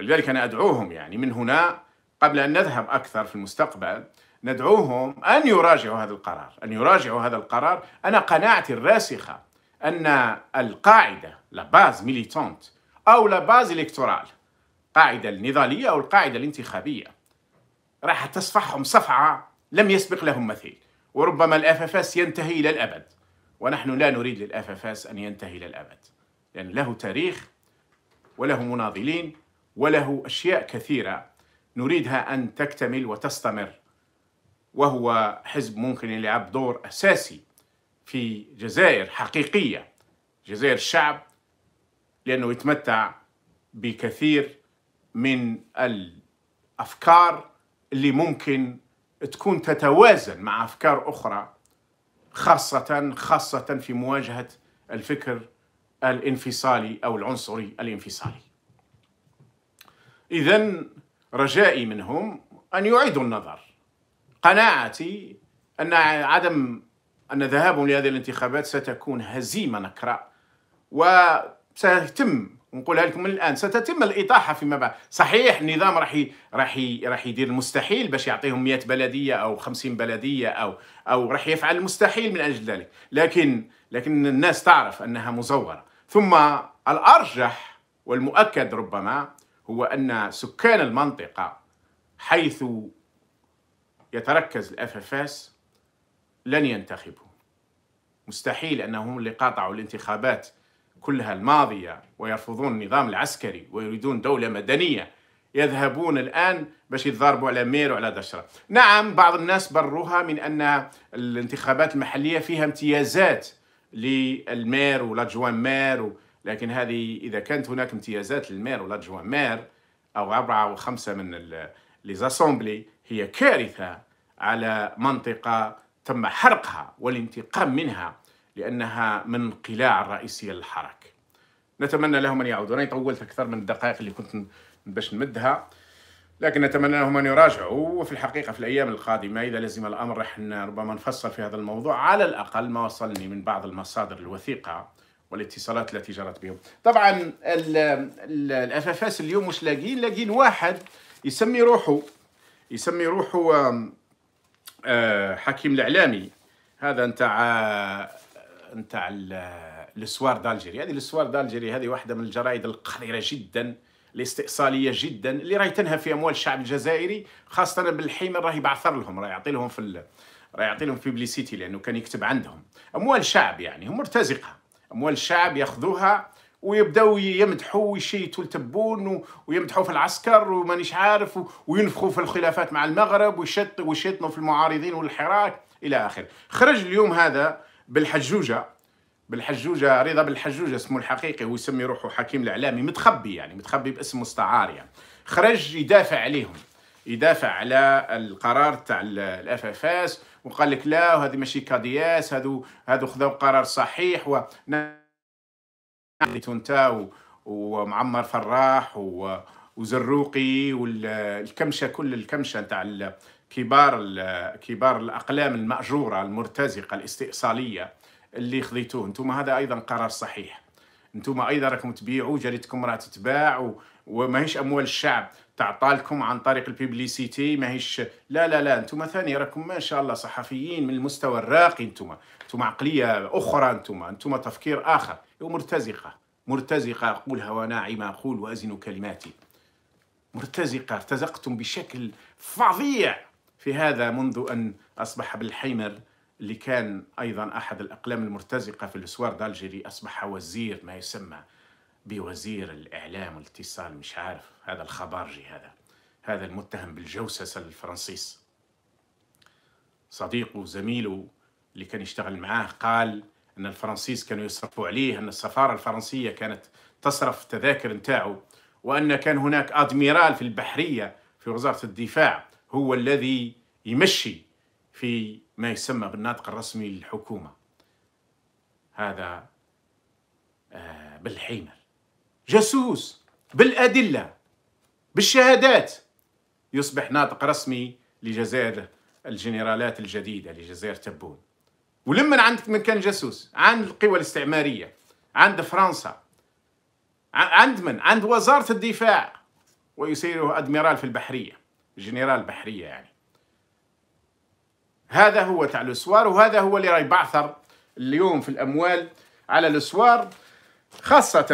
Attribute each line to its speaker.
Speaker 1: ولذلك أنا أدعوهم يعني من هنا قبل أن نذهب أكثر في المستقبل ندعوهم أن يراجعوا هذا القرار أن يراجعوا هذا القرار أنا قناعتي الراسخة أن القاعدة باز ميليتونت أو باز إلكتورال القاعدة النضالية أو القاعدة الانتخابية راح تصفحهم صفعة لم يسبق لهم مثيل وربما الاف اف اس ينتهي الى الابد ونحن لا نريد للاف اف اس ان ينتهي الى الابد لان يعني له تاريخ وله مناضلين وله أشياء كثيرة نريدها أن تكتمل وتستمر وهو حزب ممكن يلعب دور أساسي في جزائر حقيقية جزائر الشعب لأنه يتمتع بكثير من الأفكار اللي ممكن تكون تتوازن مع أفكار أخرى خاصة خاصة في مواجهة الفكر الانفصالي أو العنصري الانفصالي إذا رجائي منهم أن يعيدوا النظر قناعتي أن عدم أن ذهابهم لهذه الانتخابات ستكون هزيمة نكراء وسيتم نقولها لكم من الان ستتم الاطاحه فيما بعد صحيح النظام راح راح راح يدير المستحيل باش يعطيهم 100 بلديه او 50 بلديه او او راح يفعل المستحيل من اجل ذلك لكن لكن الناس تعرف انها مزوره ثم الارجح والمؤكد ربما هو أن سكان المنطقة حيث يتركز الـ اف لن ينتخبوا مستحيل انهم اللي قاطعوا الانتخابات كلها الماضيه ويرفضون النظام العسكري ويريدون دوله مدنيه يذهبون الان باش يتضاربوا على مير وعلى دشره. نعم بعض الناس بروها من ان الانتخابات المحليه فيها امتيازات للمير والادجوان مير لكن هذه إذا كانت هناك امتيازات للمير والأدجوان مير أو أربعة أو خمسة من ليزاسومبلي هي كارثة على منطقة تم حرقها والانتقام منها لأنها من قلاع الرئيسية للحراك نتمنى لهم أن يعودوا أنا طولت أكثر من الدقائق اللي كنت باش نمدها لكن نتمنى لهم أن يراجعوا وفي الحقيقة في الأيام القادمة إذا لزم الأمر رح ربما نفصل في هذا الموضوع على الأقل ما وصلني من بعض المصادر الوثيقة والاتصالات التي جرت بهم طبعا الاف اف اس اليوم مش لاقيين لاقيين واحد يسمي روحه يسمي روحه آه، حكيم الاعلامي هذا نتاع نتاع السوار دالجيري هذه السوار دالجيري هذه واحده من الجرائد القذره جدا الاستئصاليه جدا اللي راهي تنهى في اموال الشعب الجزائري خاصه بالحيمه راهي بعثر لهم راه يعطي لهم في راهي راه يعطي لهم في بليسيتي لانه كان يكتب عندهم اموال شعب يعني هم مرتزقه اموال الشعب ياخذوها ويبداو يمدحوا ويشيتوا التبون ويمدحوا في العسكر ومانيش عارف وينفخوا في الخلافات مع المغرب ويشط ويشطنوا في المعارضين والحراك الى اخره خرج اليوم هذا بالحجوجه بالحجوجه رضا بالحجوجه اسمه الحقيقي هو يسمي روحه حكيم الاعلامي متخبي يعني متخبي باسم مستعار يعني خرج يدافع عليهم يدافع على القرار تاع الاف اف اس وقال لك لا وهذه ماشي كادياس هذو هذو خذوا قرار صحيح و انت ومعمر فراح وزروقي والكمشه كل الكمشه نتاع كبار كبار الاقلام الماجوره المرتزقه الاستئصاليه اللي خذيتوه انتم هذا ايضا قرار صحيح انتم ايضا راكم تبيعوا جريدتكم راه تتباع وماهيش اموال الشعب تعطى لكم عن طريق البيبليسيتي ماهيش لا لا لا انتم ثاني راكم ما شاء الله صحفيين من المستوى الراقي انتم انتم عقليه اخرى انتم انتم تفكير اخر ومرتزقه مرتزقه اقولها وناعمه اقول وازن كلماتي مرتزقه ارتزقتم بشكل فظيع في هذا منذ ان اصبح بالحيمر اللي كان أيضا أحد الأقلام المرتزقة في الاسوار دالجيري أصبح وزير ما يسمى بوزير الإعلام والاتصال مش عارف هذا الخبارجي هذا هذا المتهم بالجوسسة الفرنسيس صديقه وزميله اللي كان يشتغل معاه قال أن الفرنسيس كانوا يصرفوا عليه أن السفارة الفرنسية كانت تصرف التذاكر نتاعه وأن كان هناك أدميرال في البحرية في وزارة الدفاع هو الذي يمشي في ما يسمى بالناطق الرسمي للحكومة هذا آه، بالحيمر جاسوس بالأدلة بالشهادات يصبح ناطق رسمي لجزائر الجنرالات الجديدة لجزائر تبون ولمن عندك من كان جاسوس عند القوى الاستعمارية عند فرنسا عند من عند وزارة الدفاع ويسيره أدميرال في البحرية جنرال بحرية يعني هذا هو تاع الاسوار وهذا هو اللي راي بعثر اليوم في الاموال على الاسوار خاصه